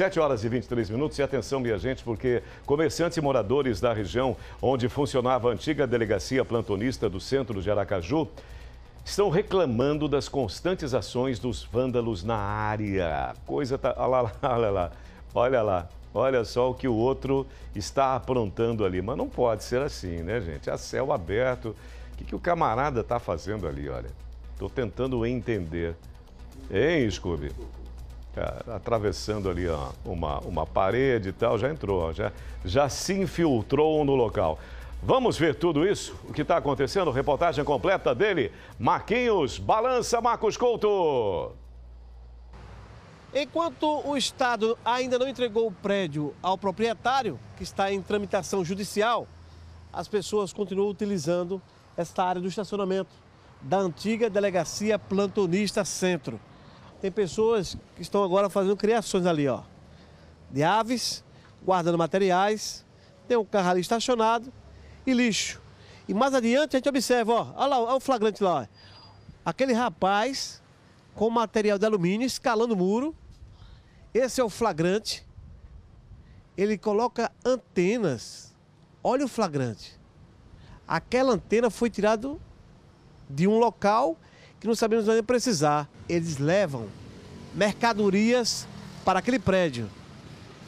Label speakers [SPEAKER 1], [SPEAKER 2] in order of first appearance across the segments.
[SPEAKER 1] 7 horas e 23 minutos e atenção, minha gente, porque comerciantes e moradores da região onde funcionava a antiga delegacia plantonista do centro de Aracaju estão reclamando das constantes ações dos vândalos na área. Coisa tá. Olha lá, olha lá, olha lá. Olha só o que o outro está aprontando ali. Mas não pode ser assim, né, gente? A céu aberto. O que, que o camarada está fazendo ali, olha? Estou tentando entender. Hein, Scooby? É, atravessando ali ó, uma, uma parede e tal, já entrou, já, já se infiltrou no local. Vamos ver tudo isso, o que está acontecendo, reportagem completa dele, Marquinhos, balança Marcos Couto. Enquanto o Estado
[SPEAKER 2] ainda não entregou o prédio ao proprietário, que está em tramitação judicial, as pessoas continuam utilizando esta área do estacionamento da antiga delegacia plantonista centro. Tem pessoas que estão agora fazendo criações ali, ó, de aves, guardando materiais, tem um carro ali estacionado e lixo. E mais adiante a gente observa, ó, olha lá, olha o flagrante lá, ó. aquele rapaz com material de alumínio escalando o muro. Esse é o flagrante. Ele coloca antenas. Olha o flagrante. Aquela antena foi tirada de um local que não sabemos onde precisar. Eles levam mercadorias para aquele prédio,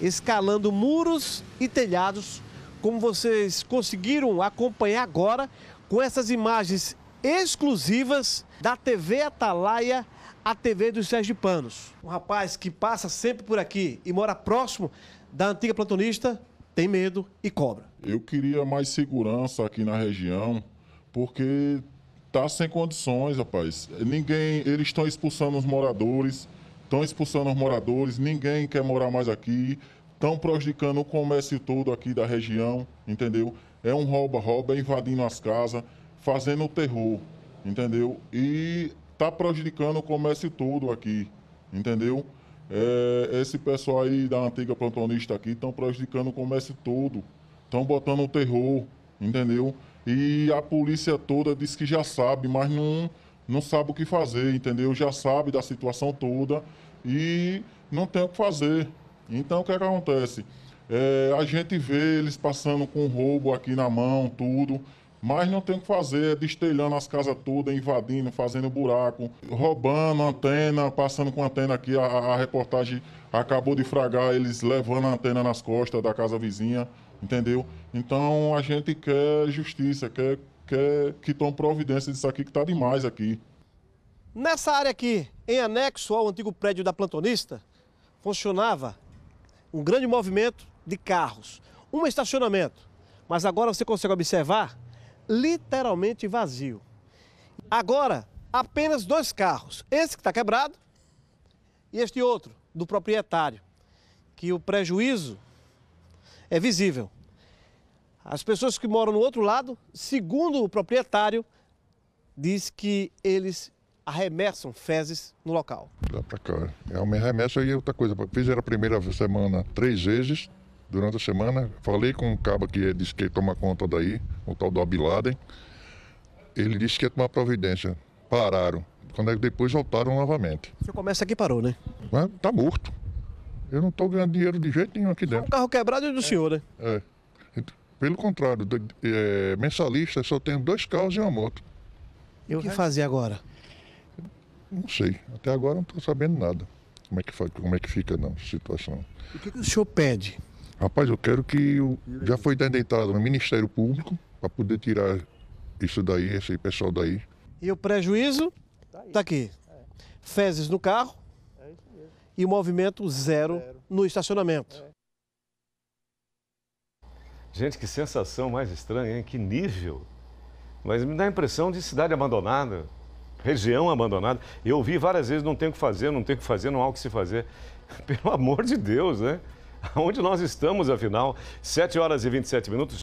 [SPEAKER 2] escalando muros e telhados, como vocês conseguiram acompanhar agora com essas imagens exclusivas da TV Atalaia, a TV dos Sérgio Panos. Um rapaz que passa sempre por aqui e mora próximo da antiga plantonista tem medo e cobra. Eu queria mais
[SPEAKER 3] segurança aqui na região, porque tá sem condições, rapaz. Ninguém, eles estão expulsando os moradores, estão expulsando os moradores, ninguém quer morar mais aqui, estão prejudicando o comércio todo aqui da região, entendeu? É um rouba-rouba, é invadindo as casas, fazendo terror, entendeu? E tá prejudicando o comércio todo aqui, entendeu? É, esse pessoal aí da antiga plantonista aqui estão prejudicando o comércio todo, estão botando terror, entendeu? E a polícia toda diz que já sabe, mas não, não sabe o que fazer, entendeu? Já sabe da situação toda e não tem o que fazer. Então, o que, é que acontece? É, a gente vê eles passando com roubo aqui na mão, tudo, mas não tem o que fazer, é destelhando as casas todas, invadindo, fazendo buraco, roubando antena, passando com antena aqui. A, a reportagem acabou de fragar eles levando a antena nas costas da casa vizinha entendeu? Então a gente quer justiça, quer, quer que tome providência disso aqui que está demais aqui.
[SPEAKER 2] Nessa área aqui, em anexo ao antigo prédio da plantonista, funcionava um grande movimento de carros, um estacionamento. Mas agora você consegue observar literalmente vazio. Agora, apenas dois carros. Esse que está quebrado e este outro, do proprietário. Que o prejuízo é visível. As pessoas que moram no outro lado, segundo o proprietário, diz que eles arremessam fezes no local.
[SPEAKER 4] Dá para cá. É uma remessa e outra coisa. Fizeram a primeira semana três vezes durante a semana. Falei com um cabo que é, disse que ia tomar conta daí, o tal do Abiladen. Ele disse que ia tomar providência. Pararam. Quando é que depois voltaram novamente. Você começa aqui parou, né? Mas tá morto. Eu não estou ganhando dinheiro de jeito nenhum aqui dentro. O carro quebrado é do é. senhor, né? É. Pelo contrário, do, é, mensalista só tenho dois carros e uma moto. E o que fazer agora? Não sei. Até agora não estou sabendo nada. Como é que, faz, como é que fica não, situação. O que, que o senhor pede? Rapaz, eu quero que. já foi dentado no Ministério Público para poder tirar isso daí, esse pessoal daí.
[SPEAKER 2] E o prejuízo? Está tá aqui. Fezes no carro e movimento zero, zero. no estacionamento. É.
[SPEAKER 1] Gente, que sensação mais estranha, hein? Que nível. Mas me dá a impressão de cidade abandonada, região abandonada. Eu ouvi várias vezes, não tem o que fazer, não tem o que fazer, não há o que se fazer. Pelo amor de Deus, né? Onde nós estamos, afinal? 7 horas e 27 minutos.